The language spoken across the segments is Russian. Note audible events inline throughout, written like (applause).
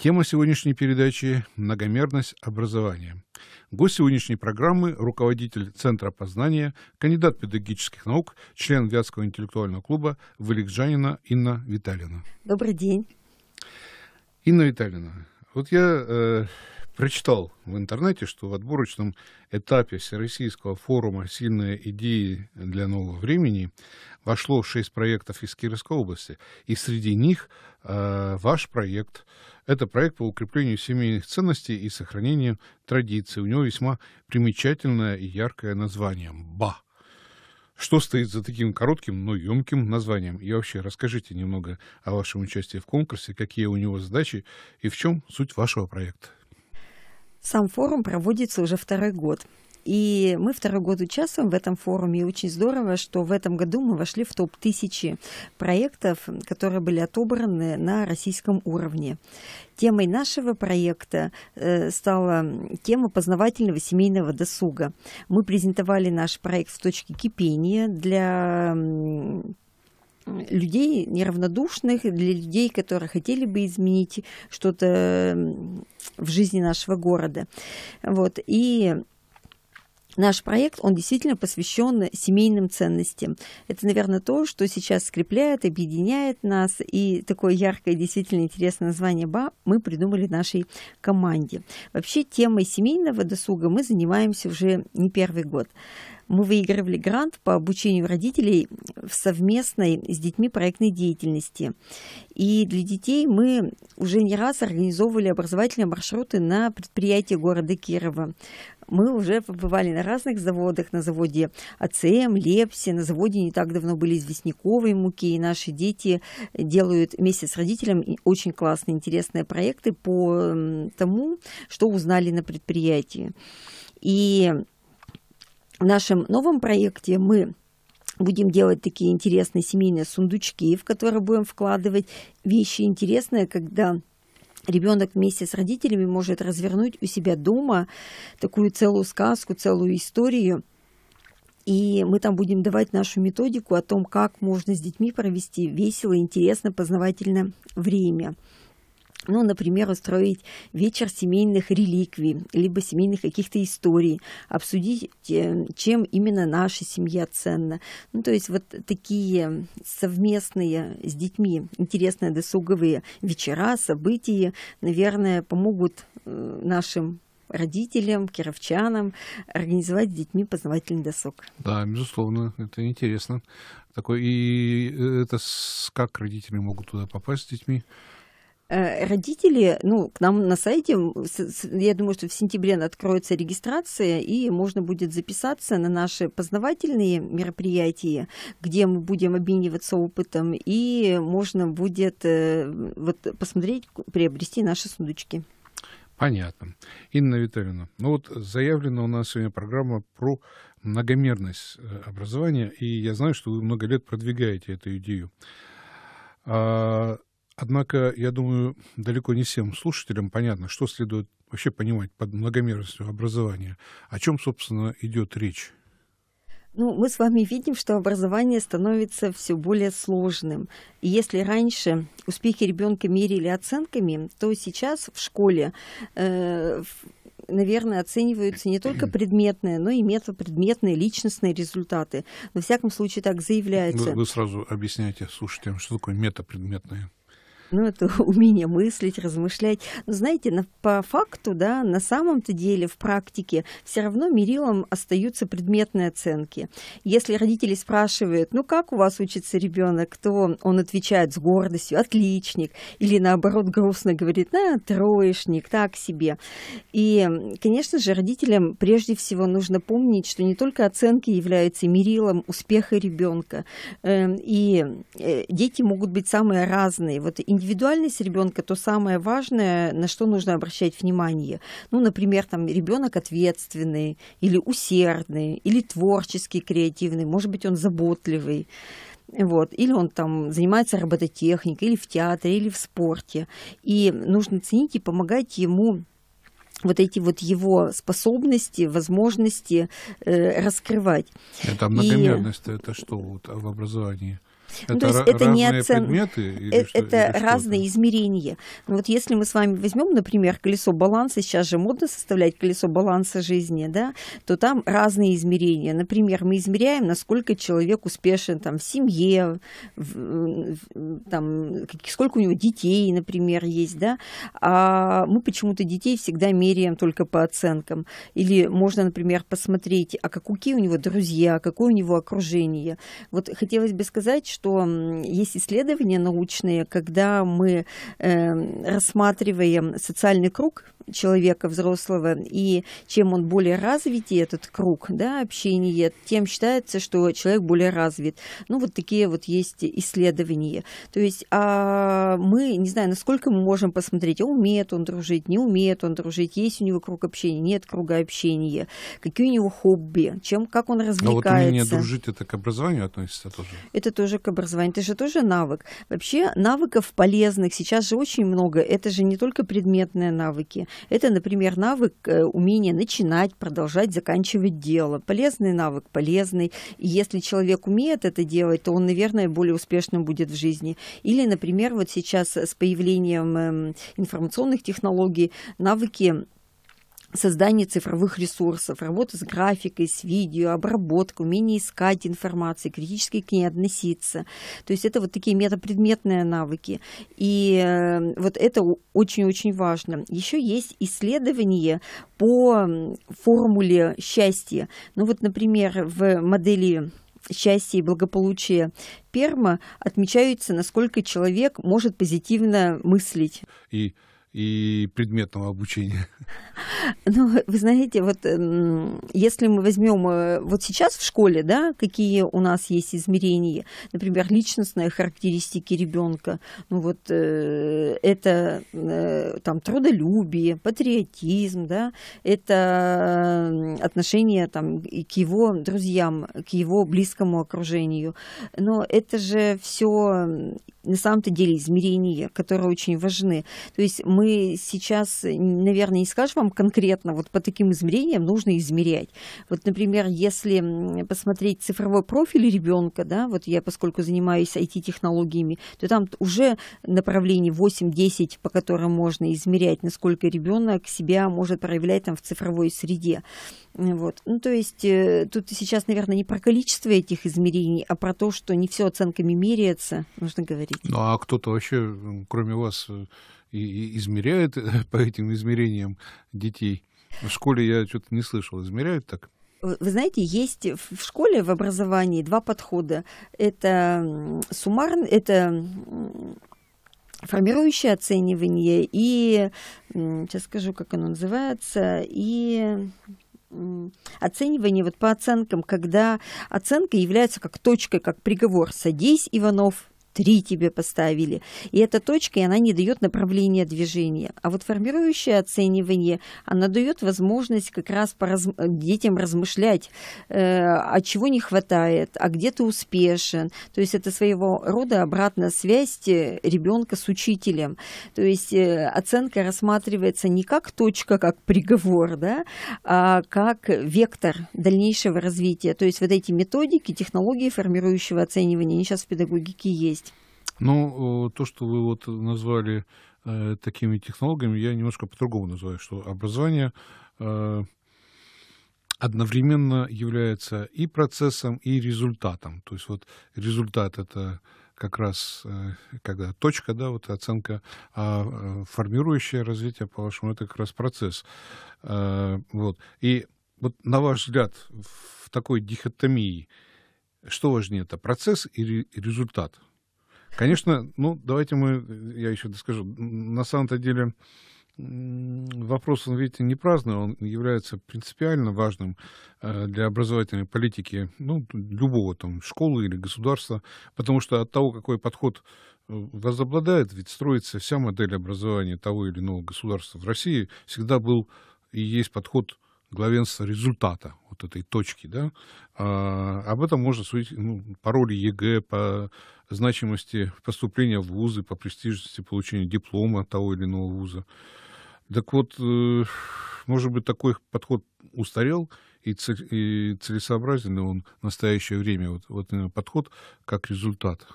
Тема сегодняшней передачи – многомерность образования. Гость сегодняшней программы – руководитель Центра познания, кандидат педагогических наук, член Вятского интеллектуального клуба Валикджанина Инна Виталина. Добрый день. Инна Витальевна, вот я э, прочитал в интернете, что в отборочном этапе Всероссийского форума «Сильные идеи для нового времени» вошло шесть проектов из Кировской области, и среди них э, ваш проект. Это проект по укреплению семейных ценностей и сохранению традиций. У него весьма примечательное и яркое название «БА». Что стоит за таким коротким, но емким названием? И вообще, расскажите немного о вашем участии в конкурсе, какие у него задачи и в чем суть вашего проекта. Сам форум проводится уже второй год. И мы второй год участвуем в этом форуме, и очень здорово, что в этом году мы вошли в топ тысячи проектов, которые были отобраны на российском уровне. Темой нашего проекта э, стала тема познавательного семейного досуга. Мы презентовали наш проект в точке кипения для людей неравнодушных, для людей, которые хотели бы изменить что-то в жизни нашего города. Вот. И Наш проект, он действительно посвящен семейным ценностям. Это, наверное, то, что сейчас скрепляет, объединяет нас. И такое яркое, действительно интересное название БА мы придумали нашей команде. Вообще темой семейного досуга мы занимаемся уже не первый год мы выигрывали грант по обучению родителей в совместной с детьми проектной деятельности. И для детей мы уже не раз организовывали образовательные маршруты на предприятии города Кирова мы уже побывали на разных заводах, на заводе АЦМ, Лепсе, на заводе не так давно были известняковые муки, и наши дети делают вместе с родителями очень классные, интересные проекты по тому, что узнали на предприятии. И в нашем новом проекте мы будем делать такие интересные семейные сундучки, в которые будем вкладывать вещи интересные, когда ребенок вместе с родителями может развернуть у себя дома такую целую сказку, целую историю. И мы там будем давать нашу методику о том, как можно с детьми провести весело, интересно, познавательное время. Ну, например, устроить вечер семейных реликвий, либо семейных каких-то историй, обсудить, э, чем именно наша семья ценна. Ну, то есть вот такие совместные с детьми интересные досуговые вечера, события, наверное, помогут э, нашим родителям, кировчанам организовать с детьми познавательный досуг. Да, безусловно, это интересно. Такой, и э, это с, как родители могут туда попасть с детьми? Э, родители, ну, к нам на сайте, я думаю, что в сентябре откроется регистрация, и можно будет записаться на наши познавательные мероприятия, где мы будем обмениваться опытом, и можно будет э, вот, посмотреть, приобрести наши сундучки. Понятно. Инна Витальевна, ну вот заявлена у нас сегодня программа про многомерность э, образования, и я знаю, что вы много лет продвигаете эту идею. А, Однако, я думаю, далеко не всем слушателям понятно, что следует вообще понимать под многомерностью образования. О чем, собственно, идет речь? Ну, мы с вами видим, что образование становится все более сложным. И если раньше успехи ребенка мерили оценками, то сейчас в школе э, наверное, оцениваются не только предметные, но и метапредметные, личностные результаты. во всяком случае, так заявляется. Вы, вы сразу объясняете слушателям, что такое метапредметные. Ну, это (laughs) умение мыслить, размышлять. Но знаете, на, по факту, да, на самом-то деле в практике все равно мерилом остаются предметные оценки. Если родители спрашивают, ну как у вас учится ребенок, то он отвечает с гордостью, отличник, или наоборот грустно говорит, на, троечник, так себе. И, конечно же, родителям прежде всего нужно помнить, что не только оценки являются мерилом успеха ребенка, эм, и э, дети могут быть самые разные. Вот и индивидуальность ребенка то самое важное, на что нужно обращать внимание. Ну, например, там ребенок ответственный или усердный, или творческий, креативный, может быть, он заботливый. Вот. Или он там занимается робототехникой, или в театре, или в спорте. И нужно ценить и помогать ему вот эти вот его способности, возможности э, раскрывать. Это многомерность, и... это что вот а, в образовании? Ну, это ну, то есть это не оцен... предметы? Или э, это что, или разные что измерения. Ну, вот если мы с вами возьмем, например, колесо баланса, сейчас же модно составлять колесо баланса жизни, да, то там разные измерения. Например, мы измеряем, насколько человек успешен там, в семье, в, там, сколько у него детей, например, есть, да. А мы почему-то детей всегда меряем только по оценкам. Или можно, например, посмотреть, а какие у него друзья, какое у него окружение. Вот хотелось бы сказать, что есть исследования научные, когда мы эм, рассматриваем социальный круг человека взрослого, и чем он более развитый, этот круг да, общения, тем считается, что человек более развит. Ну, вот такие вот есть исследования. То есть а мы, не знаю, насколько мы можем посмотреть, а умеет он дружить, не умеет он дружить, есть у него круг общения, нет круга общения, какие у него хобби, чем, как он развлекается. Ну, а вот умение дружить, это к образованию относится тоже? Это тоже к навык образования, это же тоже навык. Вообще навыков полезных сейчас же очень много. Это же не только предметные навыки. Это, например, навык э, умения начинать, продолжать, заканчивать дело. Полезный навык, полезный. И если человек умеет это делать, то он, наверное, более успешным будет в жизни. Или, например, вот сейчас с появлением эм, информационных технологий навыки создание цифровых ресурсов, работа с графикой, с видео, обработка, умение искать информацию, критически к ней относиться. То есть это вот такие метапредметные навыки. И э, вот это очень-очень важно. Еще есть исследования по формуле счастья. Ну вот, например, в модели счастья и благополучия Перма отмечаются, насколько человек может позитивно мыслить. И и предметного обучения? (laughs) Ну, вы знаете, вот эм, если мы возьмем э, вот сейчас в школе, да, какие у нас есть измерения, например, личностные характеристики ребенка, ну вот э, это э, там трудолюбие, патриотизм, да, это отношение там к его друзьям, к его близкому окружению, но это же все на самом-то деле измерения, которые очень важны. То есть мы сейчас, наверное, не скажем вам конкретно, вот по таким измерениям нужно измерять. Вот, например, если посмотреть цифровой профиль ребенка, да, вот я, поскольку занимаюсь IT-технологиями, то там уже направлений 8-10, по которым можно измерять, насколько ребенок себя может проявлять там в цифровой среде. Вот. Ну, то есть э, тут сейчас, наверное, не про количество этих измерений, а про то, что не все оценками меряется, нужно говорить. Ну, а кто-то вообще, кроме вас, э, и, и измеряет э, (laughs) по этим измерениям детей? В школе я что-то не слышал. Измеряют так? Вы знаете, есть в школе, в образовании два подхода. Это суммарно, это формирующее оценивание и, сейчас скажу, как оно называется, и оценивание вот по оценкам, когда оценка является как точкой, как приговор. Садись, Иванов, три тебе поставили. И эта точка, и она не дает направления движения. А вот формирующее оценивание, она дает возможность как раз пораз... детям размышлять, э, а чего не хватает, а где ты успешен. То есть это своего рода обратная связь э, ребенка с учителем. То есть э, оценка рассматривается не как точка, как приговор, да, а как вектор дальнейшего развития. То есть вот эти методики, технологии формирующего оценивания, они сейчас в педагогике есть. Ну, э, то, что вы вот назвали э, такими технологиями, я немножко по-другому называю, что образование э, одновременно является и процессом, и результатом. То есть вот результат — это как раз э, когда точка, да, вот оценка, а э, формирующее развитие, по-вашему, это как раз процесс. Вот. И вот на ваш взгляд, в такой дихотомии, что важнее, это процесс или результат? Конечно, ну, давайте мы, э, я еще доскажу, на самом-то деле вопрос, он, видите, не праздный, он является принципиально важным э, для образовательной политики ну, любого там школы или государства, потому что от того, какой подход э, возобладает, ведь строится вся модель образования того или иного государства в России, всегда был и есть подход главенства результата вот этой точки, да, а, об этом можно судить ну, по роли ЕГЭ, по значимости поступления в вузы, по престижности получения диплома того или иного вуза. Так вот, э, может быть, такой подход устарел, и, целесообразен он в настоящее время, вот, вот подход как результат.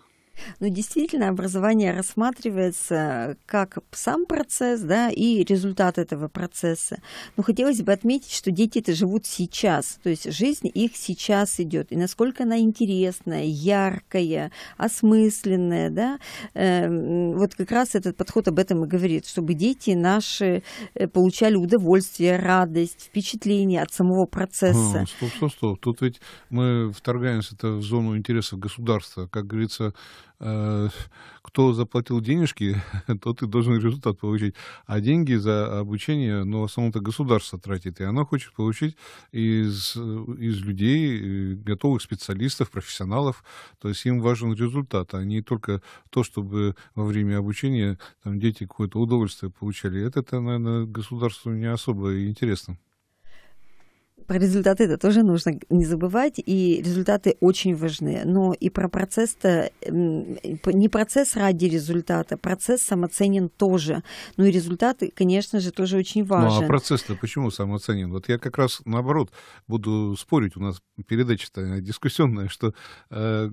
Но ну, действительно образование рассматривается э, как сам процесс, да, и результат этого процесса. Но хотелось бы отметить, что дети-то живут сейчас, то есть жизнь их сейчас идет, и насколько она интересная, яркая, осмысленная, да, эм, вот как раз этот подход об этом и говорит, чтобы дети наши э, получали удовольствие, радость, впечатление от самого процесса. А, стоп, стоп, стоп, тут ведь мы вторгаемся это в зону интересов государства, как говорится, Э, кто заплатил денежки, (laughs) тот и должен результат получить. А деньги за обучение, ну, в основном-то государство тратит, и оно хочет получить из, э, из людей, э, готовых специалистов, профессионалов. То есть им важен результат, а не только то, чтобы во время обучения там, дети какое-то удовольствие получали. Это, наверное, государству не особо интересно про результаты это тоже нужно не забывать, и результаты очень важны. Но и про процесс-то, не процесс ради результата, процесс самоценен тоже. Ну и результаты, конечно же, тоже очень важны. Ну а процесс-то почему самоценен? Вот я как раз наоборот буду спорить, у нас передача-то дискуссионная, что э,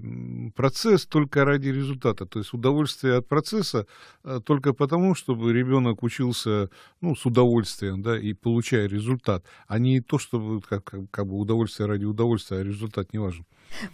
процесс только ради результата, то есть удовольствие от процесса э, только потому, чтобы ребенок учился ну, с удовольствием, да, и получая результат, а не то, чтобы как, как, как бы удовольствие ради удовольствия, а результат не важен.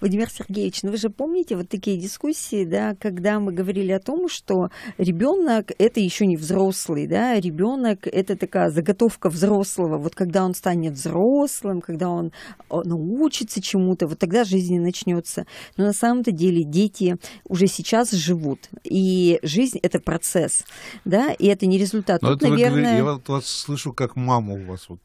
Владимир Сергеевич, ну вы же помните вот такие дискуссии, да, когда мы говорили о том, что ребенок это еще не взрослый, да, ребенок это такая заготовка взрослого. Вот когда он станет взрослым, когда он а, научится чему-то, вот тогда жизнь начнется. Но на самом-то деле дети уже сейчас живут, и жизнь это процесс, да, и это не результат. Но ну, Тут, это наверное... говорите, я вас, вас слышу как маму у вас вот.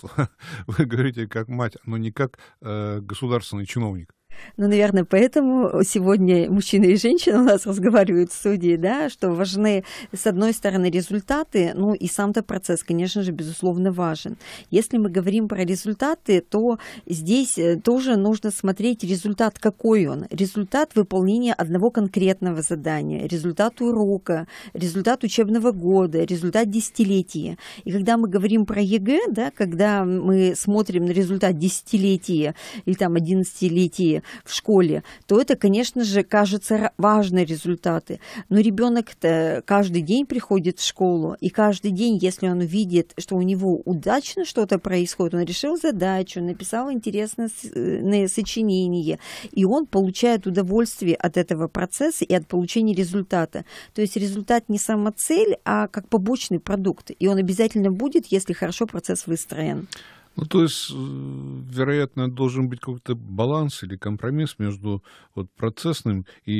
(laughs) Вы говорите как мать, но не как э, государственный чиновник. Ну, наверное, поэтому сегодня мужчины и женщины у нас (laughs) разговаривают в суде, да, что важны, с одной стороны, результаты, ну и сам-то процесс, конечно же, безусловно, важен. Если мы говорим про результаты, то здесь э, тоже нужно смотреть результат, какой он. Результат выполнения одного конкретного задания, результат урока, результат учебного года, результат десятилетия. И когда мы говорим про ЕГЭ, да, когда мы смотрим на результат десятилетия или там одиннадцатилетия, в школе, то это, конечно же, кажется важные результаты. Но ребенок каждый день приходит в школу, и каждый день, если он видит, что у него удачно что-то происходит, он решил задачу, написал интересное э, сочинение, и он получает удовольствие от этого процесса и от получения результата. То есть результат не сама цель, а как побочный продукт, и он обязательно будет, если хорошо процесс выстроен. Ну, то есть, э, вероятно, должен быть какой-то баланс или компромисс между вот, процессным и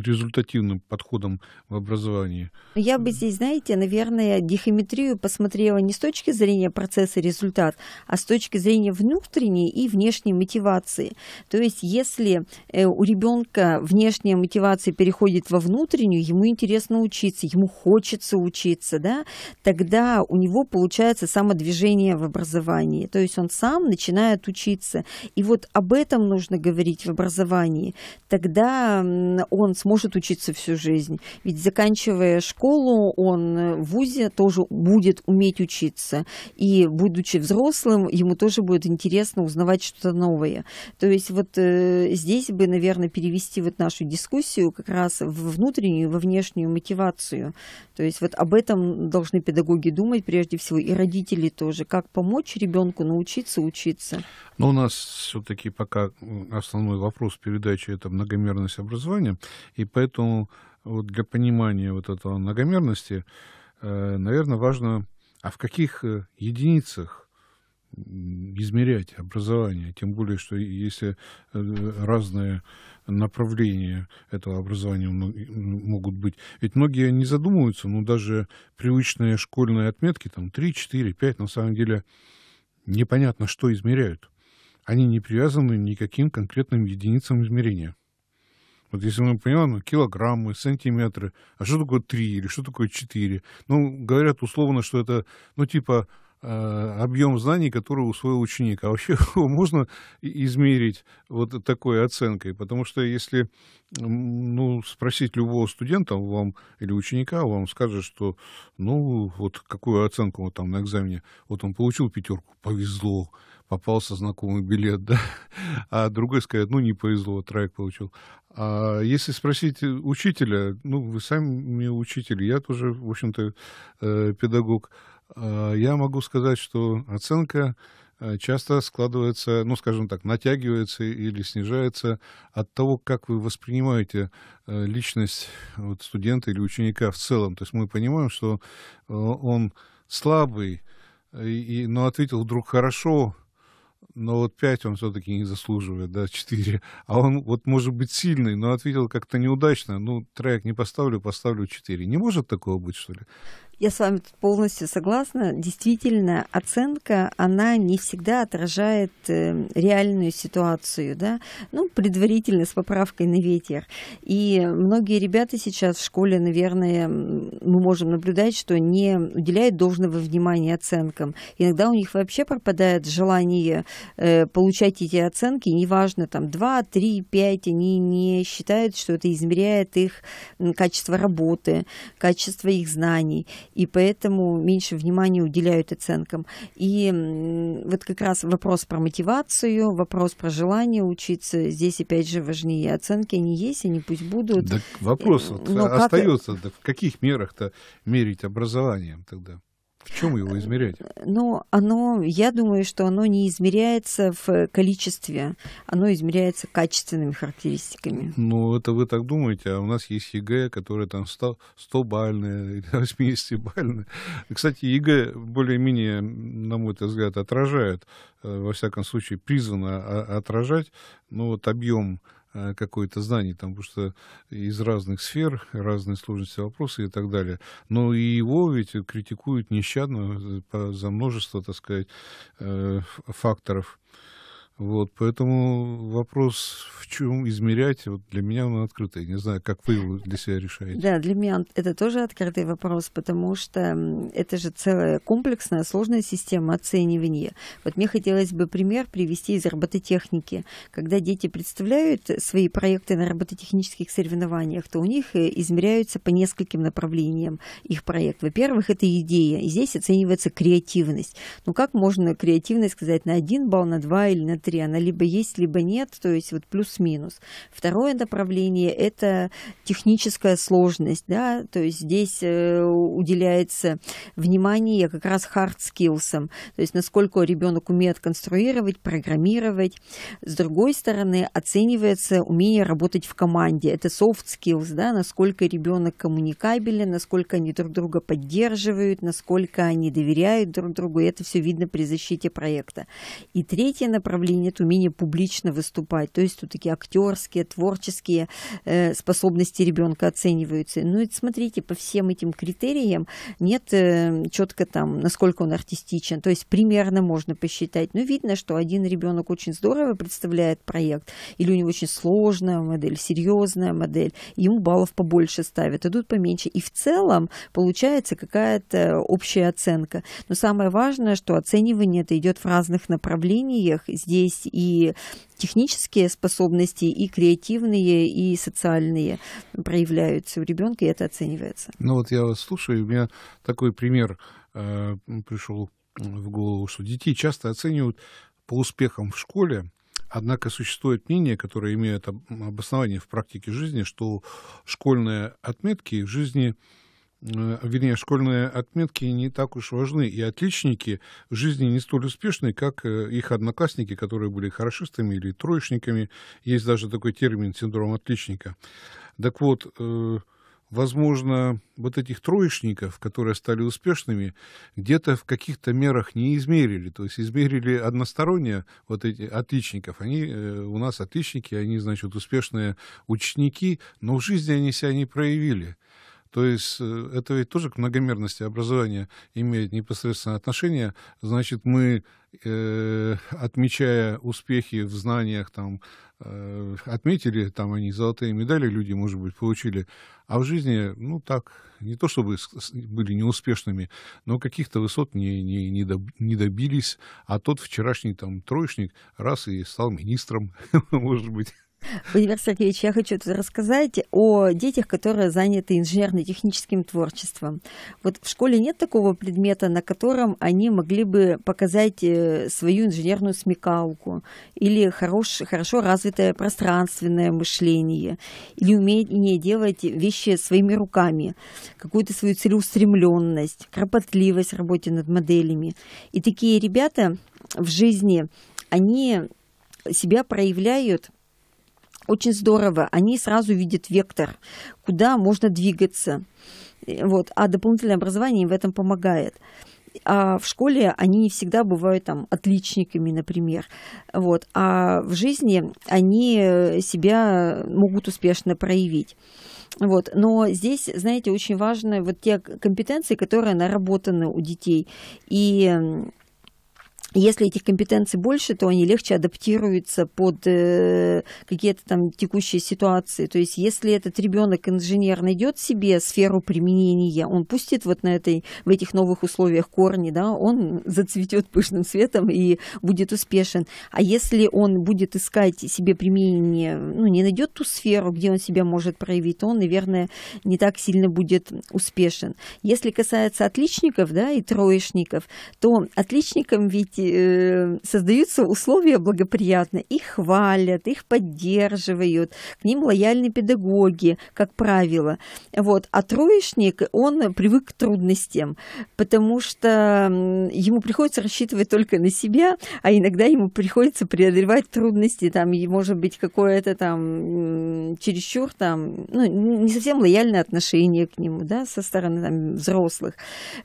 результативным подходом в образовании. Я бы здесь, знаете, наверное, дихометрию посмотрела не с точки зрения процесса результат, а с точки зрения внутренней и внешней мотивации. То есть, если э, у ребенка внешняя мотивация переходит во внутреннюю, ему интересно учиться, ему хочется учиться, да, тогда у него получается самодвижение в образовании жизни, то есть он сам начинает учиться. И вот об этом нужно говорить в образовании. Тогда он сможет учиться всю жизнь. Ведь заканчивая школу, он э, в ВУЗе тоже будет уметь учиться. И будучи взрослым, ему тоже будет интересно узнавать что-то новое. То есть вот э, здесь бы, наверное, перевести вот нашу дискуссию как раз в внутреннюю, во внешнюю мотивацию. То есть вот об этом должны педагоги думать прежде всего, и родители тоже, как помочь ребенку ребенку научиться учиться? Но у нас все-таки пока основной вопрос передачи это многомерность образования, и поэтому вот для понимания вот этого многомерности, э, наверное, важно, а в каких э, единицах измерять образование, тем более, что если э, разные направления этого образования могут быть. Ведь многие не задумываются, но ну, даже привычные школьные отметки, там 3, 4, 5, на самом деле непонятно, что измеряют. Они не привязаны никаким конкретным единицам измерения. Вот если мы понимаем, ну, килограммы, сантиметры, а что такое 3 или что такое 4? Ну, говорят условно, что это, ну, типа Э, объем знаний, который усвоил ученик. А вообще (laughs) его можно измерить вот такой оценкой, потому что если ну, спросить любого студента вам, или ученика, вам скажет, что ну вот какую оценку он там на экзамене, вот он получил пятерку, повезло, попался знакомый билет, (laughs) да, а другой скажет, ну не повезло, троек получил. А если спросить учителя, ну вы сами учитель, я тоже, в общем-то, э, педагог, Э, я могу сказать, что оценка э, часто складывается, ну, скажем так, натягивается или снижается от того, как вы воспринимаете э, личность вот, студента или ученика в целом. То есть мы понимаем, что он слабый, и, но ответил вдруг хорошо, но вот 5 он все-таки не заслуживает, да, четыре. А он вот может быть сильный, но ответил как-то неудачно, ну, трек не поставлю, поставлю четыре. Не может такого быть, что ли? Я с вами тут полностью согласна. Действительно, оценка, она не всегда отражает э, реальную ситуацию, да, ну, предварительно с поправкой на ветер. И многие ребята сейчас в школе, наверное, мы можем наблюдать, что не уделяют должного внимания оценкам. Иногда у них вообще пропадает желание э, получать эти оценки, неважно, там, 2, 3, 5, они не считают, что это измеряет их качество работы, качество их знаний и поэтому меньше внимания уделяют оценкам. И вот как раз вопрос про мотивацию, вопрос про желание учиться, здесь опять же важнее оценки, они есть, они пусть будут. Так вопрос вот э, остается, как... в каких мерах-то мерить образованием тогда? В чем его измерять? Ну, оно, я думаю, что оно не измеряется в количестве, оно измеряется качественными характеристиками. Ну, это вы так думаете, а у нас есть ЕГЭ, которое там 100, 100 бальное или 80 бальное. Кстати, ЕГЭ более-менее, на мой взгляд, отражает, э, во всяком случае, призвано а, отражать, ну, вот объем Э, какое-то знание, там, потому что из разных сфер, разные сложности вопроса и так далее. Но и его ведь критикуют нещадно э, за множество, так сказать, э, факторов вот, поэтому вопрос, в чем измерять, вот для меня он открытый. Не знаю, как вы его для себя решаете. Да, для меня это тоже открытый вопрос, потому что это же целая комплексная, сложная система оценивания. Вот мне хотелось бы пример привести из робототехники. Когда дети представляют свои проекты на робототехнических соревнованиях, то у них э, измеряются по нескольким направлениям их проект. Во-первых, это идея, и здесь оценивается креативность. Ну как можно креативность сказать на один балл, на два или на три? Твиттере, она либо есть, либо нет, то есть вот плюс-минус. Второе направление – это техническая сложность, да, то есть здесь э, уделяется внимание как раз hard skills, то есть насколько ребенок умеет конструировать, программировать. С другой стороны, оценивается умение работать в команде, это soft skills, да, насколько ребенок коммуникабелен, насколько они друг друга поддерживают, насколько они доверяют друг другу, и это все видно при защите проекта. И третье направление или нет умения публично выступать. То есть тут такие актерские, творческие э, способности ребенка оцениваются. Ну и смотрите, по всем этим критериям нет э, четко там, насколько он артистичен. То есть примерно можно посчитать. Но ну, видно, что один ребенок очень здорово представляет проект, или у него очень сложная модель, серьезная модель, ему баллов побольше ставят, идут поменьше. И в целом получается какая-то общая оценка. Но самое важное, что оценивание это идет в разных направлениях. Здесь есть и технические способности, и креативные, и социальные проявляются у ребенка, и это оценивается. Ну вот я вас слушаю, и у меня такой пример э, пришел в голову, что детей часто оценивают по успехам в школе, Однако существует мнение, которое имеет обоснование в практике жизни, что школьные отметки в жизни Э, вернее, школьные отметки не так уж важны, и отличники в жизни не столь успешны, как э, их одноклассники, которые были хорошистами или троечниками. Есть даже такой термин «синдром отличника». Так вот, э, возможно, вот этих троечников, которые стали успешными, где-то в каких-то мерах не измерили. То есть измерили односторонне вот эти отличников. Они у нас отличники, они, значит, успешные ученики, но в жизни они себя не проявили. То есть э, это ведь тоже к многомерности образования имеет непосредственное отношение. Значит, мы, э, отмечая успехи в знаниях, там, э, отметили, там они золотые медали люди, может быть, получили, а в жизни, ну так, не то чтобы были неуспешными, но каких-то высот не, не, не, доб, не добились, а тот вчерашний там троечник раз и стал министром, (laughs) может быть. Владимир Сергеевич, я хочу тут рассказать о детях, которые заняты инженерно-техническим творчеством. Вот в школе нет такого предмета, на котором они могли бы показать э, свою инженерную смекалку или хорош, хорошо развитое пространственное мышление или умение делать вещи своими руками, какую-то свою целеустремленность, кропотливость в работе над моделями. И такие ребята в жизни, они себя проявляют – очень здорово. Они сразу видят вектор, куда можно двигаться. Вот. А дополнительное образование им в этом помогает. А в школе они не всегда бывают там отличниками, например. Вот. А в жизни они себя могут успешно проявить. Вот. Но здесь, знаете, очень важны вот те компетенции, которые наработаны у детей. И если этих компетенций больше, то они легче адаптируются под э, какие-то там текущие ситуации. То есть, если этот ребенок инженер найдет себе сферу применения, он пустит вот на этой в этих новых условиях корни, да, он зацветет пышным цветом и будет успешен. А если он будет искать себе применение, ну не найдет ту сферу, где он себя может проявить, то он, наверное, не так сильно будет успешен. Если касается отличников, да, и троечников, то отличникам ведь дети, э, создаются условия благоприятные, их хвалят, их поддерживают, к ним лояльны педагоги, как правило. Вот. А троечник, он привык к трудностям, потому что ему приходится рассчитывать только на себя, а иногда ему приходится преодолевать трудности, там, и может быть, какое-то там чересчур там, ну, не совсем лояльное отношение к нему, да, со стороны там, взрослых.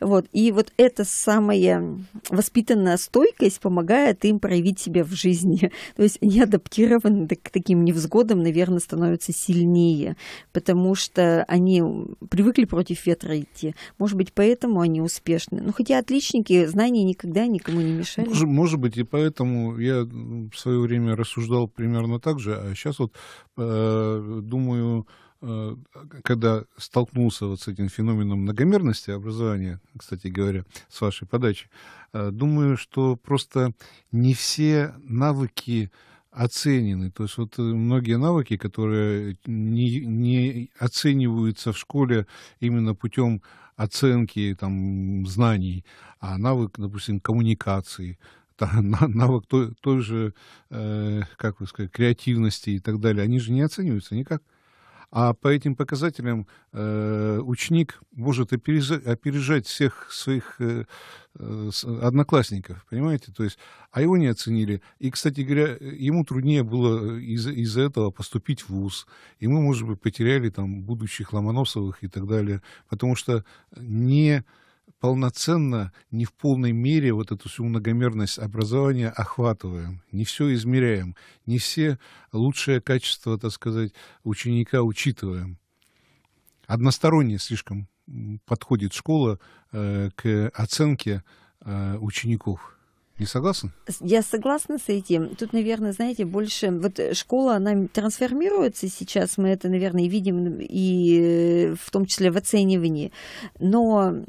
Вот. И вот это самое воспитанное стойкость, стойкость помогает им проявить себя в жизни. (laughs) То есть не адаптированы к таким невзгодам, наверное, становятся сильнее, потому что они привыкли против ветра идти. Может быть, поэтому они успешны. Но ну, хотя отличники, знания никогда никому не мешали. Может, может быть, и поэтому я в свое время рассуждал примерно так же, а сейчас вот э, думаю, Э, когда столкнулся вот с этим феноменом многомерности образования, кстати говоря, с вашей подачи, э, думаю, что просто не все навыки оценены. То есть вот э, многие навыки, которые не, не оцениваются в школе именно путем оценки там, знаний, а навык, допустим, коммуникации, (laughs) навык той, той же, как вы сказать, креативности и так далее, они же не оцениваются никак. А по этим показателям э, ученик может опережать всех своих э, э одноклассников, понимаете? То есть, а его не оценили. И, кстати говоря, ему труднее было из- из-за этого поступить в ВУЗ. И мы, может быть, потеряли там будущих Ломоносовых и так далее, потому что не полноценно, не в полной мере вот эту всю многомерность образования охватываем, не все измеряем, не все лучшее качество, так сказать, ученика учитываем. Односторонне слишком подходит школа э, к оценке э, учеников. Не согласен? Я согласна с этим. Тут, наверное, знаете, больше... Вот э, школа, она трансформируется сейчас, мы это, наверное, видим, и э, в том числе в оценивании. Но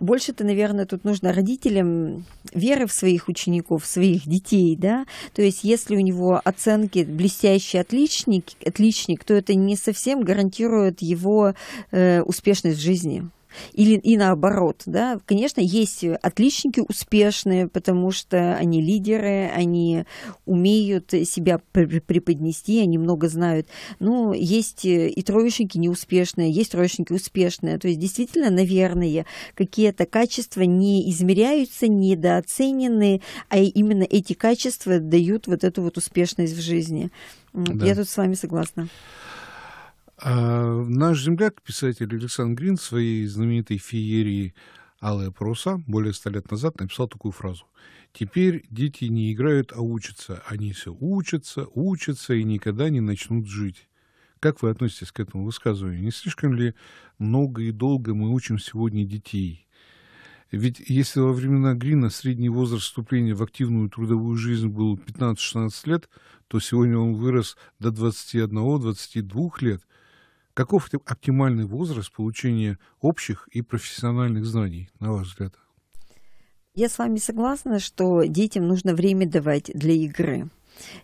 больше-то, наверное, тут нужно родителям веры в своих учеников, своих детей, да, то есть если у него оценки блестящий отличник, отличник то это не совсем гарантирует его э, успешность в жизни. Или и наоборот, да. Конечно, есть отличники успешные, потому что они лидеры, они умеют себя преподнести, они много знают. Но ну, есть э, и троечники неуспешные, есть троечники успешные. То есть, действительно, наверное, какие-то качества не измеряются, недооценены, а именно эти качества дают вот эту вот успешность в жизни. Да. Я тут с вами согласна. А наш земляк, писатель Александр Грин, в своей знаменитой феерии «Алые паруса» более ста лет назад написал такую фразу. «Теперь дети не играют, а учатся. Они все учатся, учатся и никогда не начнут жить». Как вы относитесь к этому высказыванию? Не слишком ли много и долго мы учим сегодня детей? Ведь если во времена Грина средний возраст вступления в активную трудовую жизнь был 15-16 лет, то сегодня он вырос до 21-22 лет. Каков оптимальный возраст получения общих и профессиональных знаний, на ваш взгляд? Я с вами согласна, что детям нужно время давать для игры.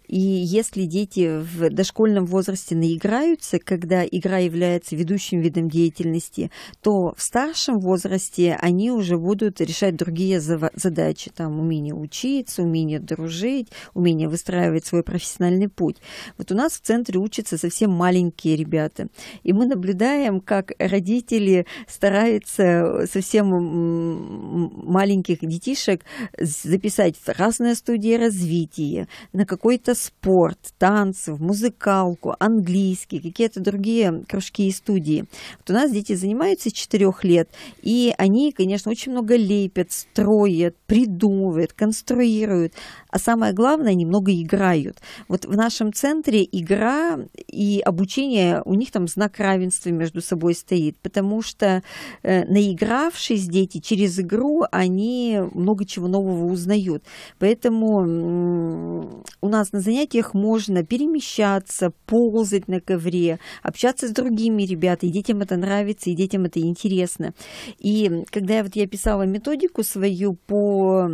И если дети в дошкольном возрасте наиграются, когда игра является ведущим видом деятельности, то в старшем возрасте они уже будут решать другие задачи, там умение учиться, умение дружить, умение выстраивать свой профессиональный путь. Вот у нас в центре учатся совсем маленькие ребята, и мы наблюдаем, как родители стараются совсем маленьких детишек записать в разные студии развития, на какой какой-то спорт, танцы, в музыкалку, английский, какие-то другие кружки и студии. Вот у нас дети занимаются с 4 лет, и они, конечно, очень много лепят, строят, придумывают, конструируют, а самое главное, они много играют. Вот в нашем центре игра и обучение, у них там знак равенства между собой стоит, потому что э, наигравшись дети через игру, они много чего нового узнают. Поэтому у нас нас на занятиях можно перемещаться, ползать на ковре, общаться с другими ребятами, и детям это нравится, и детям это интересно. И когда я, вот, я писала методику свою по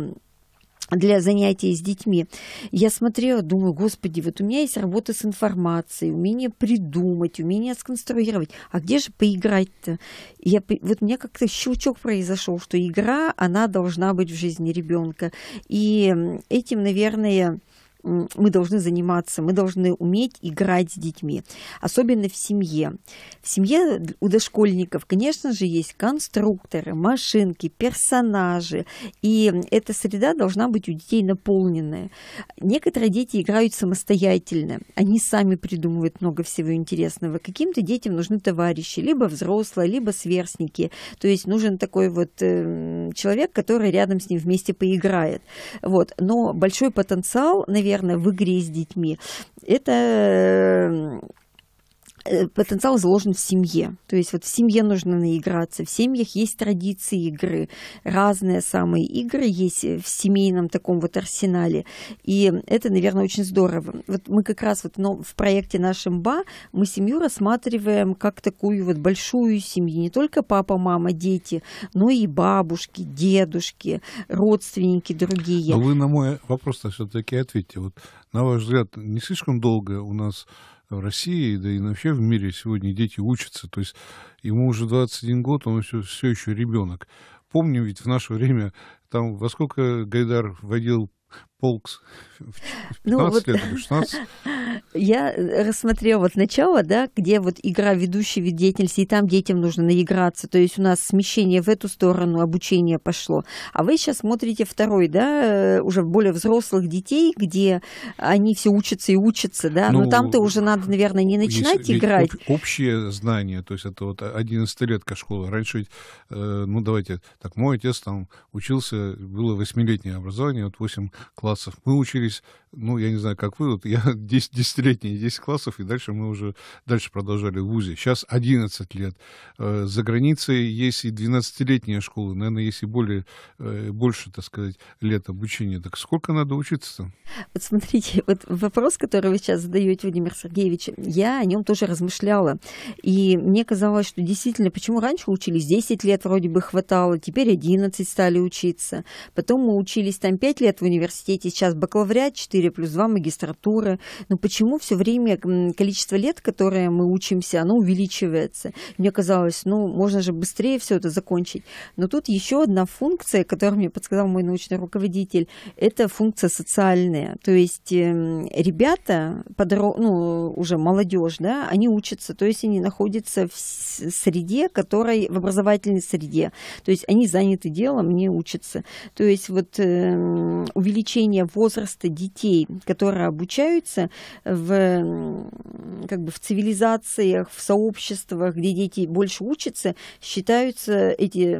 для занятий с детьми. Я смотрела, думаю, господи, вот у меня есть работа с информацией, умение придумать, умение сконструировать. А где же поиграть-то? Я, вот у меня как-то щелчок произошел, что игра, она должна быть в жизни ребенка. И этим, наверное, мы должны заниматься, мы должны уметь играть с детьми, особенно в семье. В семье у дошкольников, конечно же, есть конструкторы, машинки, персонажи, и эта среда должна быть у детей наполненная. Некоторые дети играют самостоятельно, они сами придумывают много всего интересного. Каким-то детям нужны товарищи, либо взрослые, либо сверстники. То есть нужен такой вот э, человек, который рядом с ним вместе поиграет. Вот. Но большой потенциал, наверное, наверное, в игре с детьми. Это Э, потенциал заложен в семье. То есть вот в семье нужно наиграться. В семьях есть традиции игры, разные самые игры есть э, в семейном таком вот арсенале. И это, наверное, очень здорово. Вот мы как раз вот но ну, в проекте нашем БА мы семью рассматриваем как такую вот большую семью. Не только папа, мама, дети, но и бабушки, дедушки, родственники другие. Но вы на мой вопрос все-таки ответьте. Вот на ваш взгляд, не слишком долго у нас в России, да и вообще в мире сегодня дети учатся. То есть ему уже 21 год, он все, все еще ребенок. Помним ведь в наше время, там во сколько Гайдар водил Фолкс? 15 ну, лет или 16? (laughs) Я рассмотрела вот начало, да, где вот игра ведущей вид деятельности, и там детям нужно наиграться. То есть у нас смещение в эту сторону, обучения пошло. А вы сейчас смотрите второй, да, э, уже более взрослых детей, где они все учатся и учатся, да. Ну, Но там-то уже надо, наверное, не начинать играть. Об, общее знание, то есть это вот 11 летка школы. Раньше ведь, э, ну давайте, так, мой отец там учился, было восьмилетнее образование, вот 8 классов классов мы учились ну, я не знаю, как вы, вот я 10, 10-летний, 10 классов, и дальше мы уже дальше продолжали в ВУЗе. Сейчас 11 лет. Э, за границей есть и 12-летняя школа, наверное, есть и более, э, больше, так сказать, лет обучения. Так сколько надо учиться-то? Вот смотрите, вот вопрос, который вы сейчас задаете, Владимир Сергеевич, я о нем тоже размышляла. И мне казалось, что действительно, почему раньше учились 10 лет вроде бы хватало, теперь 11 стали учиться. Потом мы учились там 5 лет в университете, сейчас бакалавриат 4 4 плюс 2 магистратуры. Но почему все время количество лет, которое мы учимся, оно увеличивается? Мне казалось, ну, можно же быстрее все это закончить. Но тут еще одна функция, которую мне подсказал мой научный руководитель, это функция социальная. То есть эм, ребята, подро... ну, уже молодежь, да, они учатся, то есть они находятся в среде, которой, в образовательной среде. То есть они заняты делом, не учатся. То есть вот эм, увеличение возраста детей людей, которые обучаются в, как бы в цивилизациях, в сообществах, где дети больше учатся, считаются эти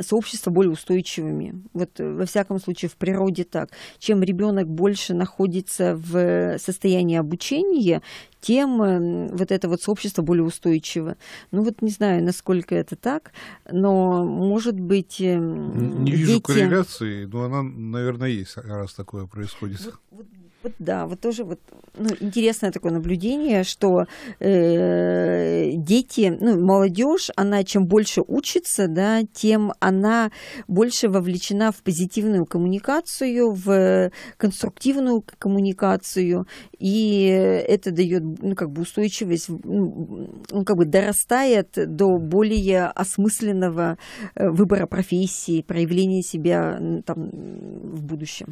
сообщества более устойчивыми. Вот э, во всяком случае в природе так. Чем ребенок больше находится в э, состоянии обучения, тем э, вот это вот сообщество более устойчиво. Ну вот не знаю, насколько это так, но может быть... Э, не дети... вижу корреляции, но она, наверное, есть, раз такое происходит. Вот, вот вот, да, вот тоже вот, ну, интересное такое наблюдение, что э, дети, ну, молодежь, она чем больше учится, да, тем она больше вовлечена в позитивную коммуникацию, в конструктивную коммуникацию, и это дает ну, как бы устойчивость, ну, ну, как бы дорастает до более осмысленного э, выбора профессии, проявления себя там, в будущем.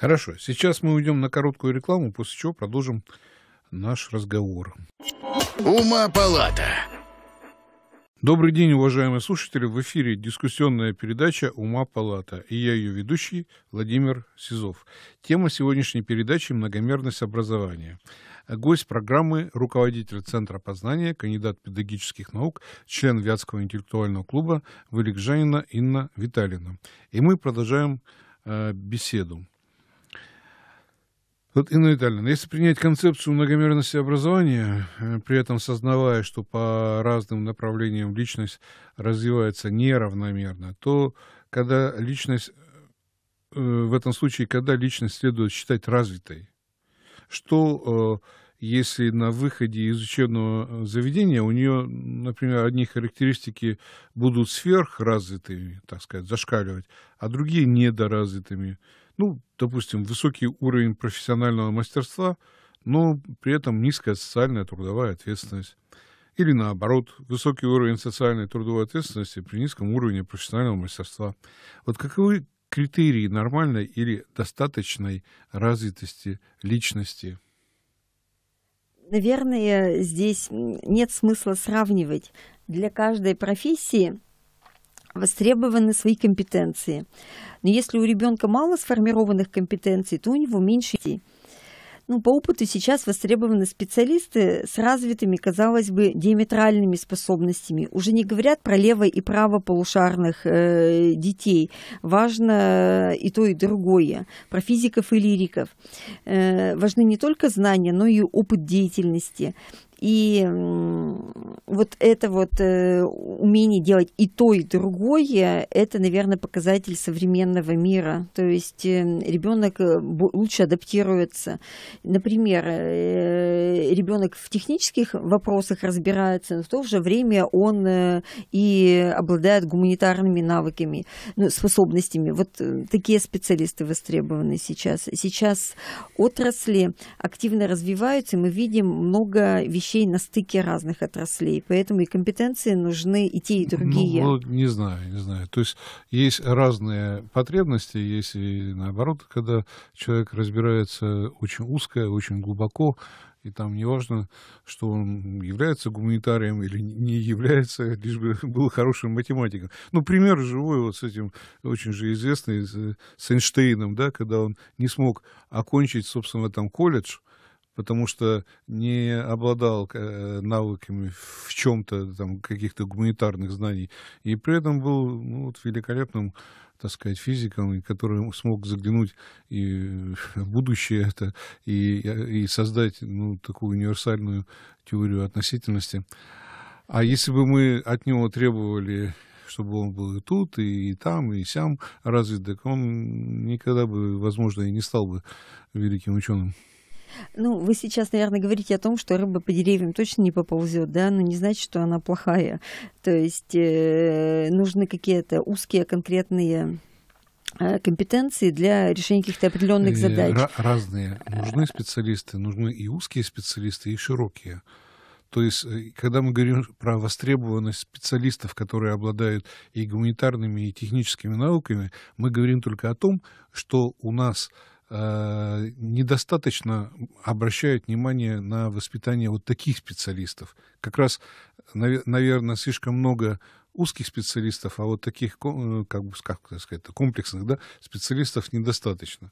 Хорошо, сейчас мы уйдем на короткую рекламу, после чего продолжим наш разговор. Ума палата. Добрый день, уважаемые слушатели. В эфире дискуссионная передача «Ума палата» и я ее ведущий Владимир Сизов. Тема сегодняшней передачи – многомерность образования. Гость программы – руководитель Центра познания, кандидат педагогических наук, член Вятского интеллектуального клуба Жанина Инна Виталина. И мы продолжаем э, беседу. Вот Инна Витальевна, ну, если принять концепцию многомерности образования, э, при этом сознавая, что по разным направлениям личность развивается неравномерно, то когда личность, э, в этом случае, когда личность следует считать развитой, что э, если на выходе из учебного заведения у нее, например, одни характеристики будут сверхразвитыми, так сказать, зашкаливать, а другие недоразвитыми – ну, допустим, высокий уровень профессионального мастерства, но при этом низкая социальная трудовая ответственность. Или наоборот, высокий уровень социальной трудовой ответственности при низком уровне профессионального мастерства. Вот каковы критерии нормальной или достаточной развитости личности? Наверное, здесь нет смысла сравнивать. Для каждой профессии востребованы свои компетенции. Но если у ребенка мало сформированных компетенций, то у него меньше идей. Ну, по опыту сейчас востребованы специалисты с развитыми, казалось бы, диаметральными способностями. Уже не говорят про лево и право полушарных э, детей. Важно э, и то, и другое. Про физиков и лириков. Э, важны не только знания, но и опыт деятельности. И вот это вот э, умение делать и то, и другое, это, наверное, показатель современного мира. То есть э, ребенок э, лучше адаптируется. Например, ребенок в технических вопросах разбирается, но в то же время он и обладает гуманитарными навыками, ну, способностями. Вот такие специалисты востребованы сейчас. Сейчас отрасли активно развиваются, и мы видим много вещей вещей на стыке разных отраслей. Поэтому и компетенции нужны и те, и ну, другие. Ну, ну не знаю, не знаю. То есть есть разные потребности, есть и наоборот, когда человек разбирается очень узко, очень глубоко, и там не важно, что он является гуманитарием или не является, лишь бы (laughs) был хорошим математиком. Ну, пример живой вот с этим очень же известный, с Эйнштейном, да, когда он не смог окончить, собственно, там колледж, потому что не обладал э, навыками в чем-то, там, каких-то гуманитарных знаний, и при этом был ну, вот, великолепным так сказать, физиком, который смог заглянуть и (laughs) в будущее это, и, и создать ну, такую универсальную теорию относительности. А если бы мы от него требовали, чтобы он был и тут, и, там, и сям развит, так он никогда бы, возможно, и не стал бы великим ученым. Ну, вы сейчас, наверное, говорите о том, что рыба по деревьям точно не поползет, да, но не значит, что она плохая. То есть э, нужны какие-то узкие конкретные э, компетенции для решения каких-то определенных задач. Разные. Нужны специалисты, нужны и узкие специалисты, и широкие. То есть, э, когда мы говорим про востребованность специалистов, которые обладают и гуманитарными, и техническими науками, мы говорим только о том, что у нас Э, недостаточно обращают внимание на воспитание вот таких специалистов. Как раз, наверное, слишком много узких специалистов, а вот таких, э, как бы, как сказать, комплексных да, специалистов недостаточно.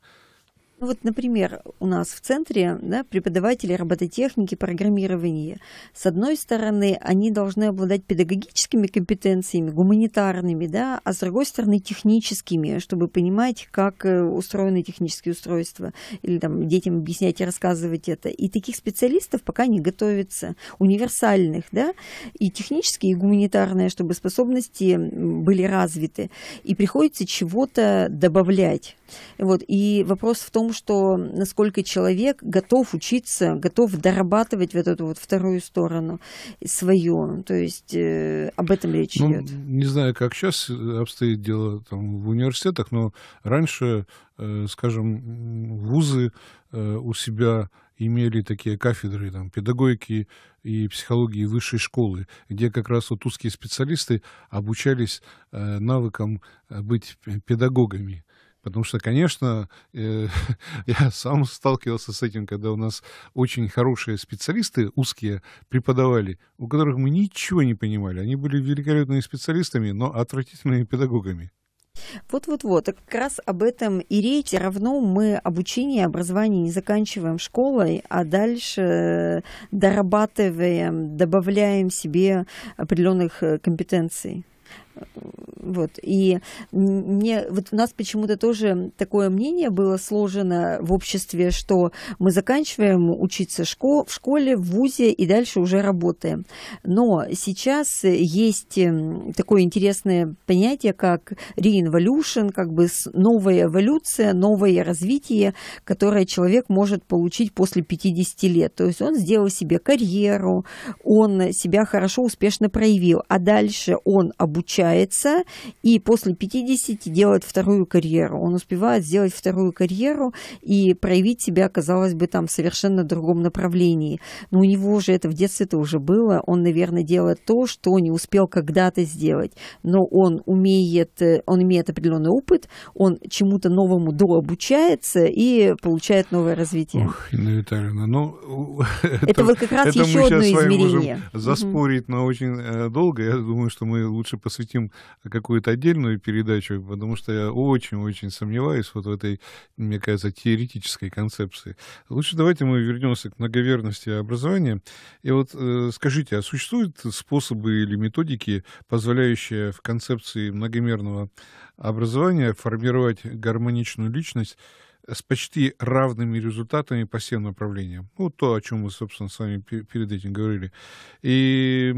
Ну, вот, например, у нас в центре да, преподаватели робототехники, программирования. С одной стороны, они должны обладать педагогическими компетенциями, гуманитарными, да, а с другой стороны, техническими, чтобы понимать, как э, устроены технические устройства, или там, детям объяснять и рассказывать это. И таких специалистов пока не готовится, универсальных, да, и технические, и гуманитарные, чтобы способности были развиты. И приходится чего-то добавлять вот. И вопрос в том, что насколько человек готов учиться, готов дорабатывать вот эту вот вторую сторону свою. То есть э, об этом речь ну, идет. Не знаю, как сейчас э, обстоит дело там, в университетах, но раньше, э, скажем, вузы э, у себя имели такие кафедры там, педагогики и психологии высшей школы, где как раз вот узкие специалисты обучались э, навыкам э, быть педагогами. Потому что, конечно, э, (laughs) я сам сталкивался с этим, когда у нас очень хорошие специалисты узкие преподавали, у которых мы ничего не понимали. Они были великолепными специалистами, но отвратительными педагогами. Вот-вот-вот, как раз об этом и речь. Равно мы обучение, образование не заканчиваем школой, а дальше дорабатываем, добавляем себе определенных э, компетенций. Вот. И мне, вот у нас почему-то тоже такое мнение было сложено в обществе, что мы заканчиваем учиться в школе, в ВУЗе и дальше уже работаем. Но сейчас есть эм, такое интересное понятие, как реинволюшн, как бы новая эволюция, новое развитие, которое человек может получить после 50 лет. То есть он сделал себе карьеру, он себя хорошо, успешно проявил, а дальше он обучается возвращается и после 50 делает вторую карьеру. Он успевает сделать вторую карьеру и проявить себя, казалось бы, там совершенно другом направлении. Но у него же это в детстве это уже было. Он, наверное, делает то, что не успел когда-то сделать. Но он умеет, э, он имеет определенный опыт, он чему-то новому дообучается и получает новое развитие. Ох, Инна Витальевна, ну... (laughs) Это, это вот как раз это еще мы сейчас одно измерение. Можем заспорить, угу. но очень э, долго. Я думаю, что мы лучше посвятим посвятим какую-то отдельную передачу, потому что я очень-очень сомневаюсь вот в этой, мне кажется, теоретической концепции. Лучше давайте мы вернемся к многоверности образования. И вот э, скажите, а существуют способы или методики, позволяющие в концепции многомерного образования формировать гармоничную личность, с почти равными результатами по всем направлениям. Ну, то, о чем мы, собственно, с вами перед этим говорили. И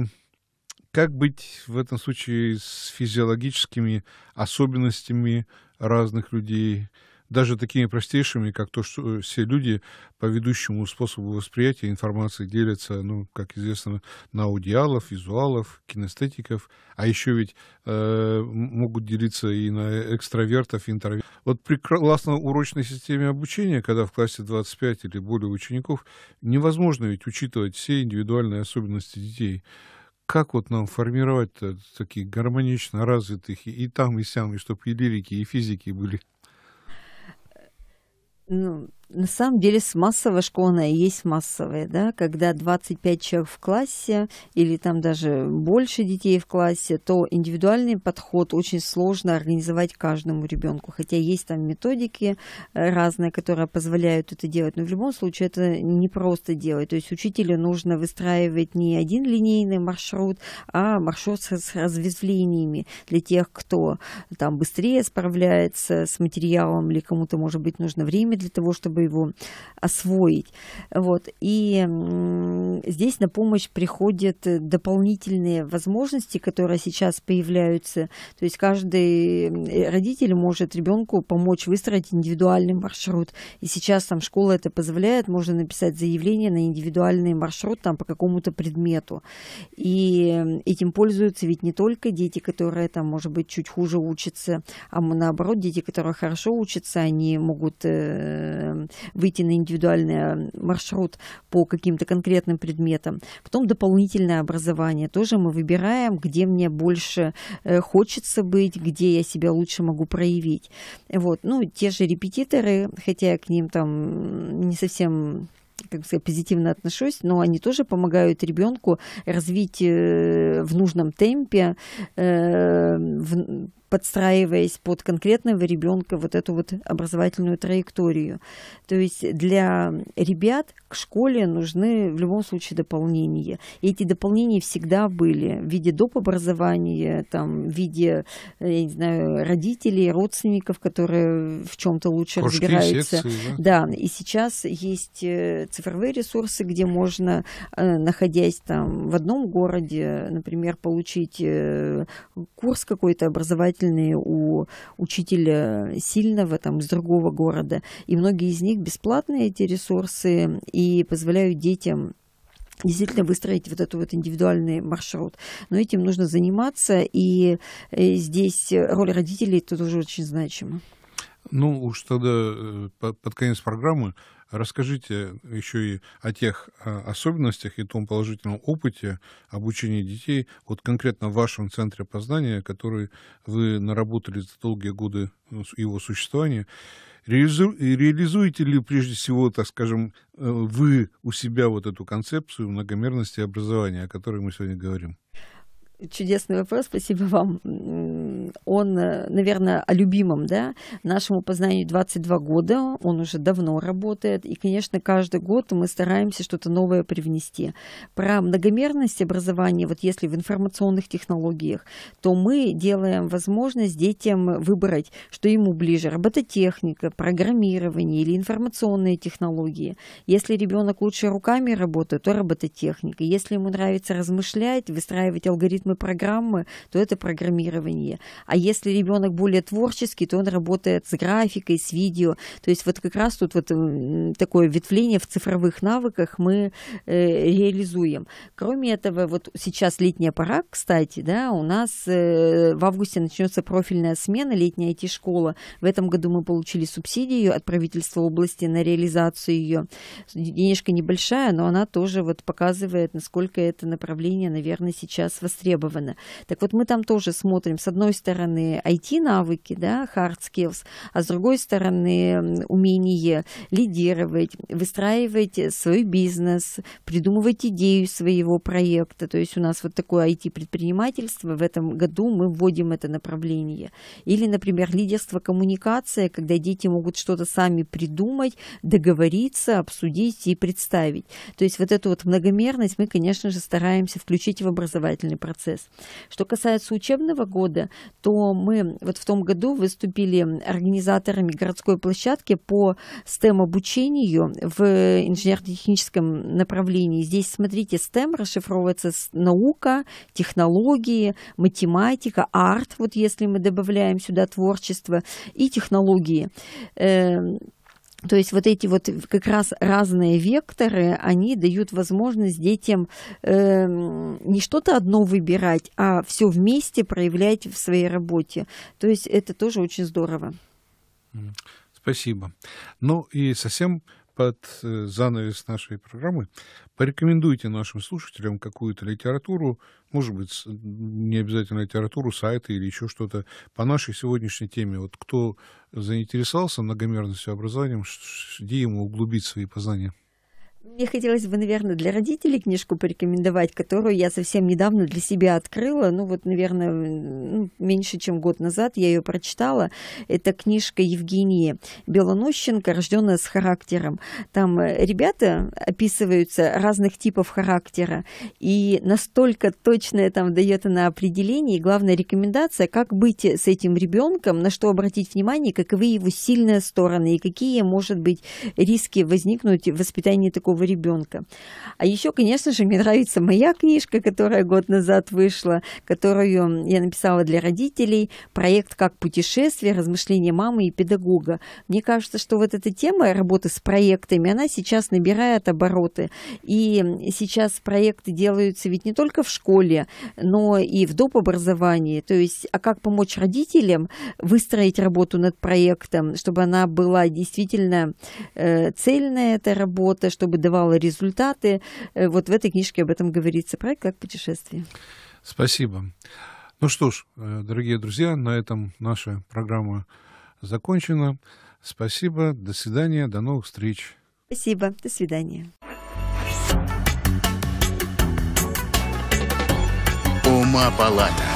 как быть в этом случае с физиологическими особенностями разных людей, даже такими простейшими, как то, что все люди по ведущему способу восприятия информации делятся, ну, как известно, на аудиалов, визуалов, кинестетиков, а еще ведь э, могут делиться и на экстравертов, интровертов. Вот при классно-урочной системе обучения, когда в классе 25 или более учеников, невозможно ведь учитывать все индивидуальные особенности детей как вот нам формировать такие гармонично развитых и там, и сям, и чтобы и лирики, и физики были? Ну, на самом деле с массовой школы есть массовая, да, когда 25 человек в классе или там даже больше детей в классе, то индивидуальный подход очень сложно организовать каждому ребенку, хотя есть там методики э, разные, которые позволяют это делать, но в любом случае это не просто делать, то есть учителю нужно выстраивать не один линейный маршрут, а маршрут с разветвлениями для тех, кто там быстрее справляется с материалом или кому-то, может быть, нужно время для того, чтобы чтобы его освоить. Вот. И здесь на помощь приходят дополнительные возможности, которые сейчас появляются. То есть каждый родитель может ребенку помочь выстроить индивидуальный маршрут. И сейчас там школа это позволяет, можно написать заявление на индивидуальный маршрут там по какому-то предмету. И этим пользуются ведь не только дети, которые там, может быть, чуть хуже учатся, а наоборот, дети, которые хорошо учатся, они могут э, выйти на индивидуальный э, маршрут по каким-то конкретным предметам. Потом дополнительное образование. Тоже мы выбираем, где мне больше э, хочется быть, где я себя лучше могу проявить. Вот. Ну, те же репетиторы, хотя я к ним там не совсем как сказать, позитивно отношусь, но они тоже помогают ребенку развить э, в нужном темпе, подстраиваясь под конкретного ребенка вот эту вот образовательную траекторию. То есть для ребят к школе нужны в любом случае дополнения. И эти дополнения всегда были в виде доп. образования, там, в виде, э, я не знаю, родителей, родственников, которые в чем-то лучше Кружки, разбираются. Секции, да? да, и сейчас есть э, цифровые ресурсы, где можно, э, находясь там в одном городе, например, получить курс какой-то образовательный замечательные у учителя сильного там, из другого города. И многие из них бесплатные эти ресурсы и позволяют детям действительно выстроить вот этот вот индивидуальный маршрут. Но этим нужно заниматься, и э, здесь роль родителей тут уже очень значима. Ну, уж тогда э, под конец программы Расскажите еще и о тех а, особенностях и том положительном опыте обучения детей, вот конкретно в вашем центре познания, который вы наработали за долгие годы ну, его существования. реализуете ли прежде всего, так скажем, э, вы у себя вот эту концепцию многомерности образования, о которой мы сегодня говорим? Чудесный вопрос, спасибо вам. Он, э, наверное, о любимом, да? Нашему познанию 22 года, он уже давно работает, и, конечно, каждый год мы стараемся что-то новое привнести. Про многомерность образования, вот если в информационных технологиях, то мы делаем возможность детям выбрать, что ему ближе, робототехника, программирование или информационные технологии. Если ребенок лучше руками работает, то робототехника. Если ему нравится размышлять, выстраивать алгоритмы алгоритмы программы, то это программирование. А если ребенок более творческий, то он работает с графикой, с видео. То есть вот как раз тут вот такое ветвление в цифровых навыках мы э, реализуем. Кроме этого, вот сейчас летняя пора, кстати, да, у нас э, в августе начнется профильная смена, летняя IT-школа. В этом году мы получили субсидию от правительства области на реализацию ее. Денежка небольшая, но она тоже вот показывает, насколько это направление, наверное, сейчас востребовано востребованы. Так вот, мы там тоже смотрим, с одной стороны, IT-навыки, да, hard skills, а с другой стороны, умение лидировать, выстраивать свой бизнес, придумывать идею своего проекта. То есть у нас вот такое IT-предпринимательство, в этом году мы вводим это направление. Или, например, лидерство коммуникации, когда дети могут что-то сами придумать, договориться, обсудить и представить. То есть вот эту вот многомерность мы, конечно же, стараемся включить в образовательный процесс процесс. Что касается учебного года, то мы вот в том году выступили организаторами городской площадки по STEM-обучению в инженерно-техническом направлении. Здесь, смотрите, STEM расшифровывается с наука, технологии, математика, арт, вот если мы добавляем сюда творчество, и технологии. Э, то есть вот эти вот как раз разные векторы, они дают возможность детям э, не что-то одно выбирать, а все вместе проявлять в своей работе. То есть это тоже очень здорово. Спасибо. Ну и совсем под э, занавес нашей программы порекомендуйте нашим слушателям какую-то литературу, может быть, не обязательно литературу, сайты или еще что-то по нашей сегодняшней теме. Вот кто заинтересовался многомерностью образованием, где ему углубить свои познания? Мне хотелось бы, наверное, для родителей книжку порекомендовать, которую я совсем недавно для себя открыла. Ну вот, наверное, ну, меньше чем год назад я ее прочитала. Это книжка Евгении Белонощенко «Рожденная с характером». Там э, ребята описываются разных типов характера. И настолько точное там дает она определение и, главная рекомендация, как быть с этим ребенком, на что обратить внимание, каковы его сильные стороны и какие, может быть, риски возникнуть в воспитании такого малого ребенка. А еще, конечно же, мне нравится моя книжка, которая год назад вышла, которую я написала для родителей, проект «Как путешествие. Размышления мамы и педагога». Мне кажется, что вот эта тема работы с проектами, она сейчас набирает обороты. И сейчас проекты делаются ведь не только в школе, но и в доп. образовании. То есть, а как помочь родителям выстроить работу над проектом, чтобы она была действительно э, цельная, эта работа, чтобы давало результаты. Э, вот в этой книжке об этом говорится. Проект как путешествие. Спасибо. Ну что ж, э, дорогие друзья, на этом наша программа закончена. Спасибо, до свидания, до новых встреч. Спасибо, до свидания. Ума палата.